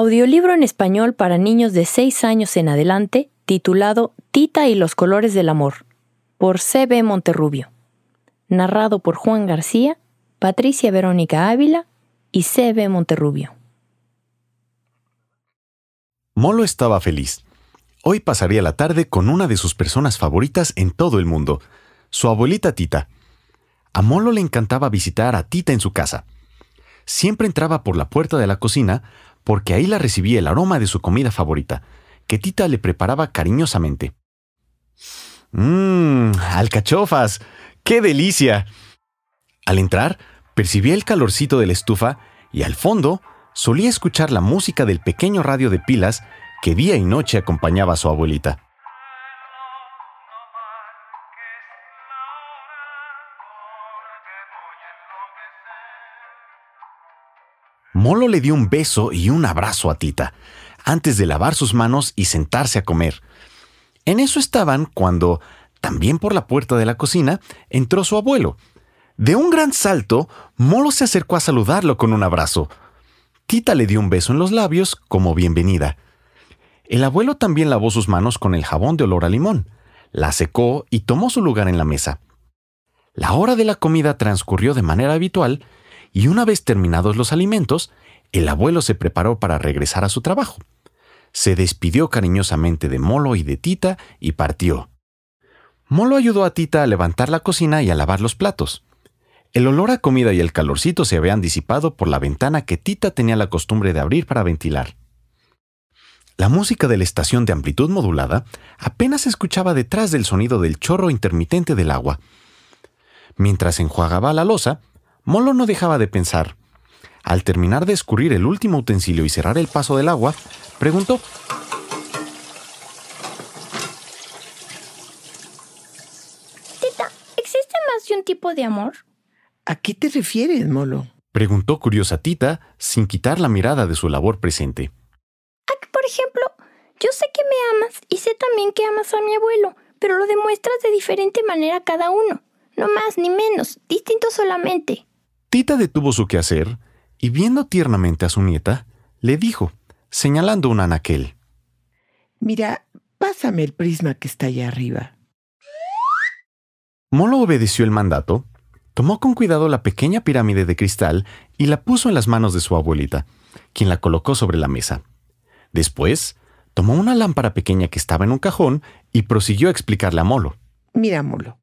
audiolibro en español para niños de 6 años en adelante, titulado Tita y los colores del amor, por C.B. Monterrubio. Narrado por Juan García, Patricia Verónica Ávila y C.B. Monterrubio. Molo estaba feliz. Hoy pasaría la tarde con una de sus personas favoritas en todo el mundo, su abuelita Tita. A Molo le encantaba visitar a Tita en su casa. Siempre entraba por la puerta de la cocina porque ahí la recibía el aroma de su comida favorita, que Tita le preparaba cariñosamente. Mmm, alcachofas. ¡Qué delicia! Al entrar, percibía el calorcito de la estufa y al fondo solía escuchar la música del pequeño radio de pilas que día y noche acompañaba a su abuelita. Molo le dio un beso y un abrazo a Tita, antes de lavar sus manos y sentarse a comer. En eso estaban cuando, también por la puerta de la cocina, entró su abuelo. De un gran salto, Molo se acercó a saludarlo con un abrazo. Tita le dio un beso en los labios como bienvenida. El abuelo también lavó sus manos con el jabón de olor a limón, la secó y tomó su lugar en la mesa. La hora de la comida transcurrió de manera habitual y una vez terminados los alimentos, el abuelo se preparó para regresar a su trabajo. Se despidió cariñosamente de Molo y de Tita y partió. Molo ayudó a Tita a levantar la cocina y a lavar los platos. El olor a comida y el calorcito se habían disipado por la ventana que Tita tenía la costumbre de abrir para ventilar. La música de la estación de amplitud modulada apenas se escuchaba detrás del sonido del chorro intermitente del agua. Mientras enjuagaba la losa, Molo no dejaba de pensar. Al terminar de escurrir el último utensilio y cerrar el paso del agua, preguntó, Tita, ¿existe más de un tipo de amor? ¿A qué te refieres, Molo? Preguntó curiosa Tita, sin quitar la mirada de su labor presente. Ah, por ejemplo, yo sé que me amas y sé también que amas a mi abuelo, pero lo demuestras de diferente manera cada uno. No más ni menos, distinto solamente. Tita detuvo su quehacer y viendo tiernamente a su nieta, le dijo, señalando un anaquel. Mira, pásame el prisma que está allá arriba. Molo obedeció el mandato, tomó con cuidado la pequeña pirámide de cristal y la puso en las manos de su abuelita, quien la colocó sobre la mesa. Después, tomó una lámpara pequeña que estaba en un cajón y prosiguió a explicarle a Molo. Mira, Molo,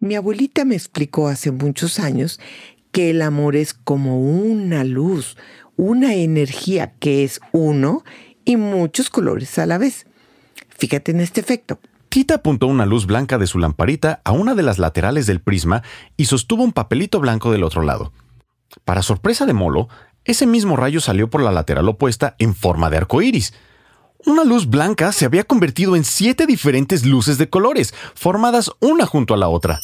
mi abuelita me explicó hace muchos años que el amor es como una luz, una energía que es uno y muchos colores a la vez. Fíjate en este efecto. Tita apuntó una luz blanca de su lamparita a una de las laterales del prisma y sostuvo un papelito blanco del otro lado. Para sorpresa de Molo, ese mismo rayo salió por la lateral opuesta en forma de arco iris. Una luz blanca se había convertido en siete diferentes luces de colores, formadas una junto a la otra.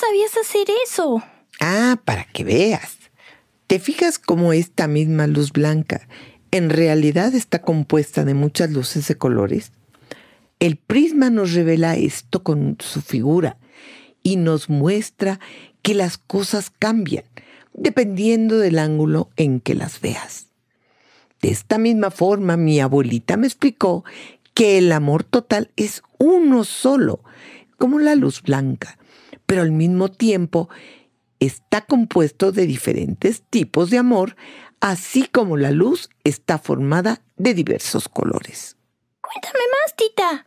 sabías hacer eso? Ah, para que veas. ¿Te fijas cómo esta misma luz blanca en realidad está compuesta de muchas luces de colores? El prisma nos revela esto con su figura y nos muestra que las cosas cambian dependiendo del ángulo en que las veas. De esta misma forma, mi abuelita me explicó que el amor total es uno solo, como la luz blanca, pero al mismo tiempo está compuesto de diferentes tipos de amor, así como la luz está formada de diversos colores. Cuéntame más, tita.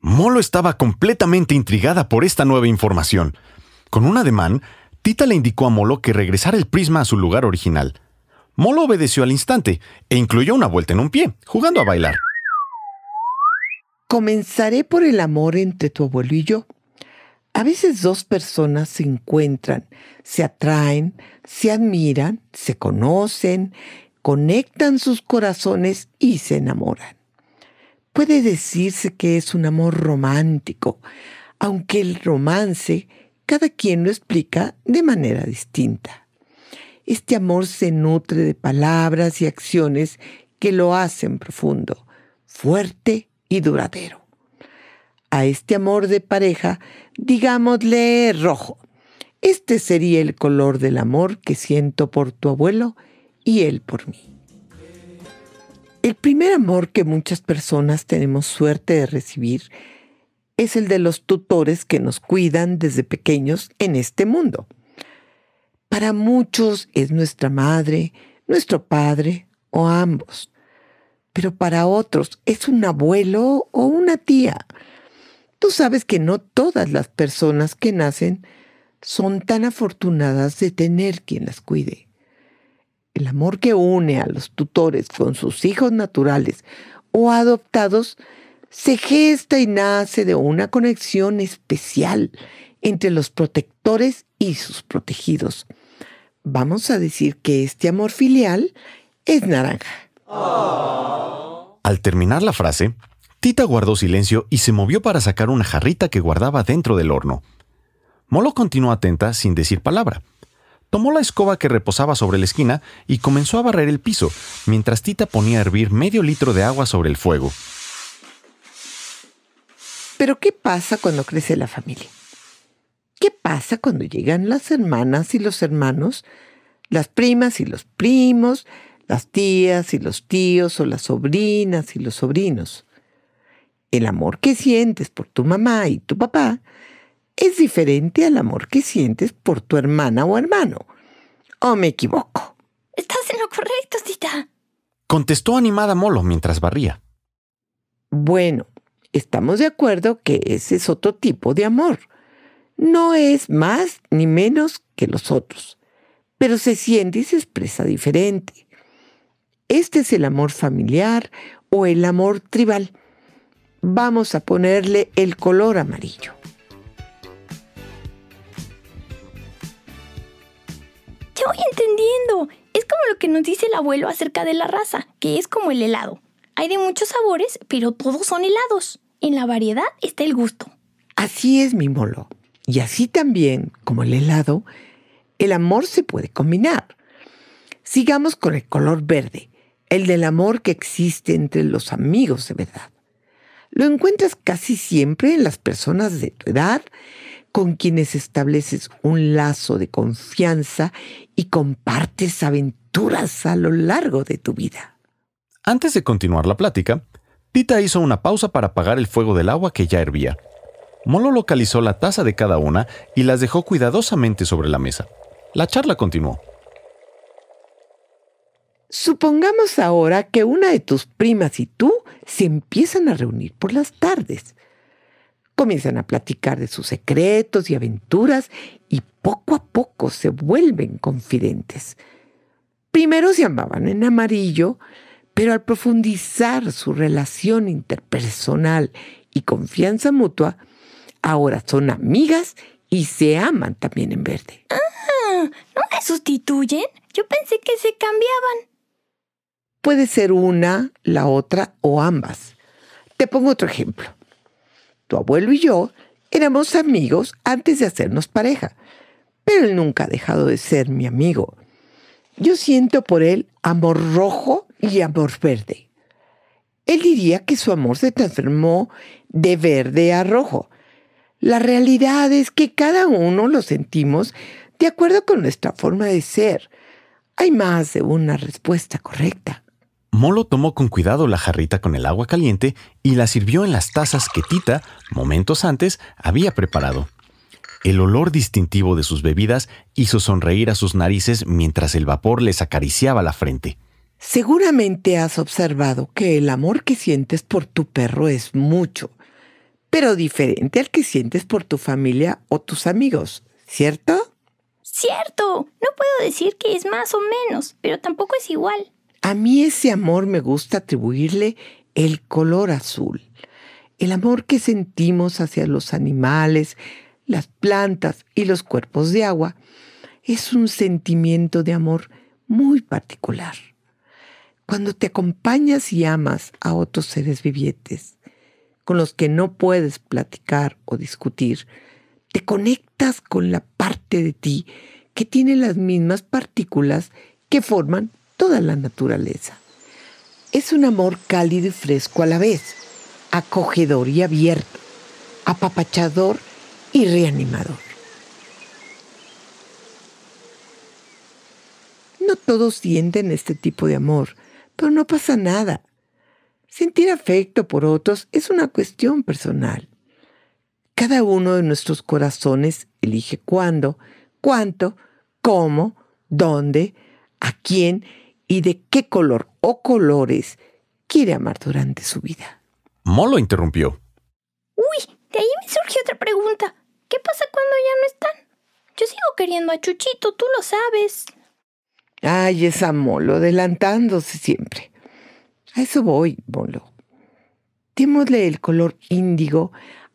Molo estaba completamente intrigada por esta nueva información. Con un ademán, Tita le indicó a Molo que regresara el prisma a su lugar original. Molo obedeció al instante e incluyó una vuelta en un pie, jugando a bailar. Comenzaré por el amor entre tu abuelo y yo, a veces dos personas se encuentran, se atraen, se admiran, se conocen, conectan sus corazones y se enamoran. Puede decirse que es un amor romántico, aunque el romance cada quien lo explica de manera distinta. Este amor se nutre de palabras y acciones que lo hacen profundo, fuerte y duradero a este amor de pareja, digámosle rojo. Este sería el color del amor que siento por tu abuelo y él por mí. El primer amor que muchas personas tenemos suerte de recibir es el de los tutores que nos cuidan desde pequeños en este mundo. Para muchos es nuestra madre, nuestro padre o ambos, pero para otros es un abuelo o una tía Tú sabes que no todas las personas que nacen son tan afortunadas de tener quien las cuide. El amor que une a los tutores con sus hijos naturales o adoptados se gesta y nace de una conexión especial entre los protectores y sus protegidos. Vamos a decir que este amor filial es naranja. Al terminar la frase, Tita guardó silencio y se movió para sacar una jarrita que guardaba dentro del horno. Molo continuó atenta sin decir palabra. Tomó la escoba que reposaba sobre la esquina y comenzó a barrer el piso, mientras Tita ponía a hervir medio litro de agua sobre el fuego. Pero ¿qué pasa cuando crece la familia? ¿Qué pasa cuando llegan las hermanas y los hermanos, las primas y los primos, las tías y los tíos o las sobrinas y los sobrinos? el amor que sientes por tu mamá y tu papá es diferente al amor que sientes por tu hermana o hermano. ¿O me equivoco? Estás en lo correcto, cita. Contestó animada Molo mientras barría. Bueno, estamos de acuerdo que ese es otro tipo de amor. No es más ni menos que los otros, pero se siente y se expresa diferente. Este es el amor familiar o el amor tribal vamos a ponerle el color amarillo. Yo entendiendo. Es como lo que nos dice el abuelo acerca de la raza, que es como el helado. Hay de muchos sabores, pero todos son helados. En la variedad está el gusto. Así es, mi molo. Y así también, como el helado, el amor se puede combinar. Sigamos con el color verde, el del amor que existe entre los amigos de verdad. Lo encuentras casi siempre en las personas de tu edad con quienes estableces un lazo de confianza y compartes aventuras a lo largo de tu vida. Antes de continuar la plática, Tita hizo una pausa para apagar el fuego del agua que ya hervía. Molo localizó la taza de cada una y las dejó cuidadosamente sobre la mesa. La charla continuó. Supongamos ahora que una de tus primas y tú se empiezan a reunir por las tardes. Comienzan a platicar de sus secretos y aventuras y poco a poco se vuelven confidentes. Primero se amaban en amarillo, pero al profundizar su relación interpersonal y confianza mutua, ahora son amigas y se aman también en verde. Ah, ¿no me sustituyen? Yo pensé que se cambiaban. Puede ser una, la otra o ambas. Te pongo otro ejemplo. Tu abuelo y yo éramos amigos antes de hacernos pareja, pero él nunca ha dejado de ser mi amigo. Yo siento por él amor rojo y amor verde. Él diría que su amor se transformó de verde a rojo. La realidad es que cada uno lo sentimos de acuerdo con nuestra forma de ser. Hay más de una respuesta correcta. Molo tomó con cuidado la jarrita con el agua caliente y la sirvió en las tazas que Tita, momentos antes, había preparado. El olor distintivo de sus bebidas hizo sonreír a sus narices mientras el vapor les acariciaba la frente. Seguramente has observado que el amor que sientes por tu perro es mucho, pero diferente al que sientes por tu familia o tus amigos, ¿cierto? Cierto. No puedo decir que es más o menos, pero tampoco es igual. A mí ese amor me gusta atribuirle el color azul, el amor que sentimos hacia los animales, las plantas y los cuerpos de agua, es un sentimiento de amor muy particular. Cuando te acompañas y amas a otros seres vivientes, con los que no puedes platicar o discutir, te conectas con la parte de ti que tiene las mismas partículas que forman toda la naturaleza. Es un amor cálido y fresco a la vez, acogedor y abierto, apapachador y reanimador. No todos sienten este tipo de amor, pero no pasa nada. Sentir afecto por otros es una cuestión personal. Cada uno de nuestros corazones elige cuándo, cuánto, cómo, dónde, a quién y de qué color o colores quiere amar durante su vida. Molo interrumpió. Uy, de ahí me surge otra pregunta. ¿Qué pasa cuando ya no están? Yo sigo queriendo a Chuchito, tú lo sabes. Ay, esa Molo, adelantándose siempre. A eso voy, Molo. Démosle el color índigo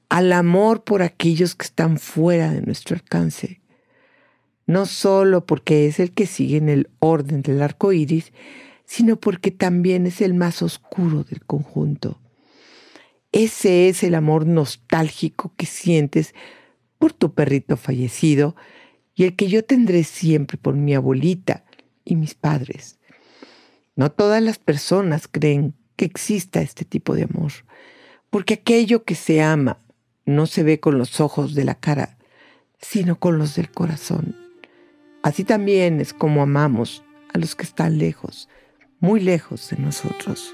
al amor por aquellos que están fuera de nuestro alcance no solo porque es el que sigue en el orden del arco iris, sino porque también es el más oscuro del conjunto. Ese es el amor nostálgico que sientes por tu perrito fallecido y el que yo tendré siempre por mi abuelita y mis padres. No todas las personas creen que exista este tipo de amor, porque aquello que se ama no se ve con los ojos de la cara, sino con los del corazón. Así también es como amamos a los que están lejos, muy lejos de nosotros.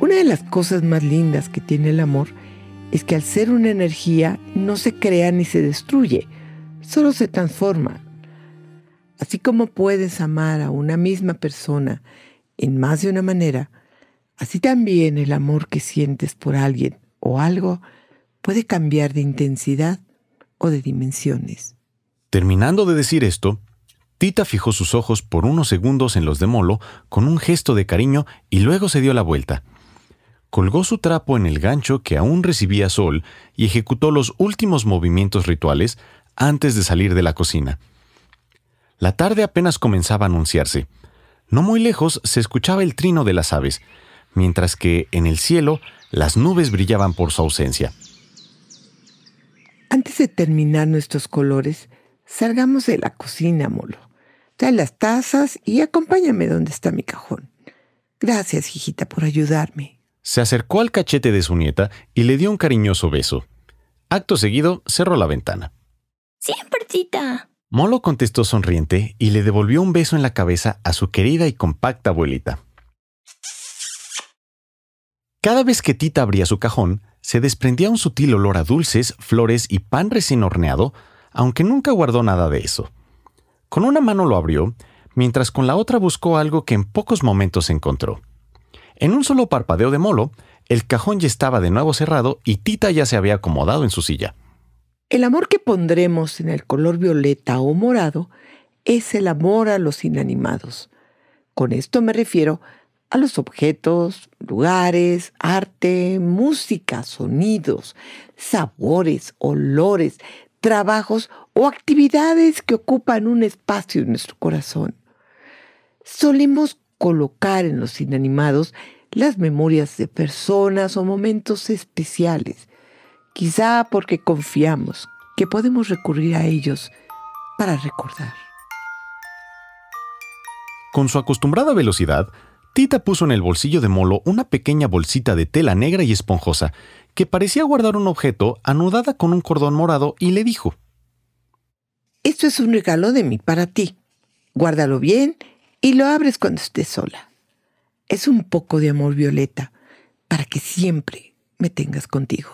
Una de las cosas más lindas que tiene el amor es que al ser una energía no se crea ni se destruye, solo se transforma. Así como puedes amar a una misma persona en más de una manera, así también el amor que sientes por alguien o algo puede cambiar de intensidad o de dimensiones. Terminando de decir esto, Tita fijó sus ojos por unos segundos en los de Molo con un gesto de cariño y luego se dio la vuelta. Colgó su trapo en el gancho que aún recibía sol y ejecutó los últimos movimientos rituales antes de salir de la cocina. La tarde apenas comenzaba a anunciarse. No muy lejos se escuchaba el trino de las aves, mientras que en el cielo las nubes brillaban por su ausencia. Antes de terminar nuestros colores, salgamos de la cocina, Molo. Trae las tazas y acompáñame donde está mi cajón. Gracias, hijita, por ayudarme. Se acercó al cachete de su nieta y le dio un cariñoso beso. Acto seguido, cerró la ventana. Siempre, tita. Molo contestó sonriente y le devolvió un beso en la cabeza a su querida y compacta abuelita. Cada vez que Tita abría su cajón, se desprendía un sutil olor a dulces, flores y pan recién horneado, aunque nunca guardó nada de eso. Con una mano lo abrió, mientras con la otra buscó algo que en pocos momentos encontró. En un solo parpadeo de Molo, el cajón ya estaba de nuevo cerrado y Tita ya se había acomodado en su silla. El amor que pondremos en el color violeta o morado es el amor a los inanimados. Con esto me refiero a los objetos, lugares, arte, música, sonidos, sabores, olores, trabajos o actividades que ocupan un espacio en nuestro corazón. Solemos colocar en los inanimados las memorias de personas o momentos especiales quizá porque confiamos que podemos recurrir a ellos para recordar. Con su acostumbrada velocidad, Tita puso en el bolsillo de Molo una pequeña bolsita de tela negra y esponjosa, que parecía guardar un objeto anudada con un cordón morado, y le dijo, Esto es un regalo de mí para ti. Guárdalo bien y lo abres cuando estés sola. Es un poco de amor violeta, para que siempre me tengas contigo.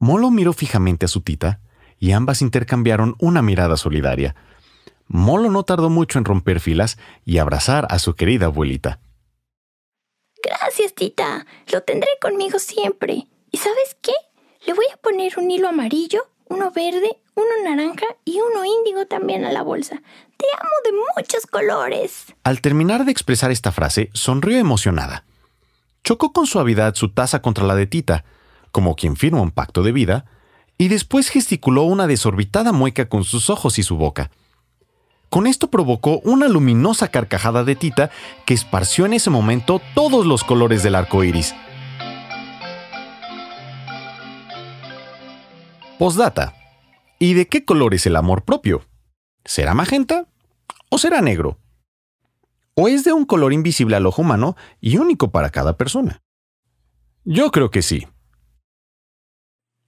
Molo miró fijamente a su tita y ambas intercambiaron una mirada solidaria. Molo no tardó mucho en romper filas y abrazar a su querida abuelita. Gracias, tita. Lo tendré conmigo siempre. ¿Y sabes qué? Le voy a poner un hilo amarillo, uno verde, uno naranja y uno índigo también a la bolsa. Te amo de muchos colores. Al terminar de expresar esta frase, sonrió emocionada. Chocó con suavidad su taza contra la de Tita, como quien firma un pacto de vida, y después gesticuló una desorbitada mueca con sus ojos y su boca. Con esto provocó una luminosa carcajada de Tita que esparció en ese momento todos los colores del arco iris. Postdata. ¿Y de qué color es el amor propio? ¿Será magenta? ¿O será negro? ¿O es de un color invisible al ojo humano y único para cada persona? Yo creo que sí.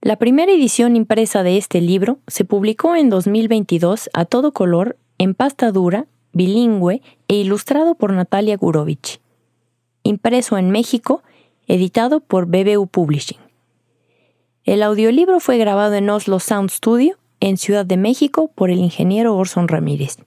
La primera edición impresa de este libro se publicó en 2022 a todo color, en pasta dura, bilingüe e ilustrado por Natalia Gurovich. Impreso en México, editado por BBU Publishing. El audiolibro fue grabado en Oslo Sound Studio, en Ciudad de México, por el ingeniero Orson Ramírez.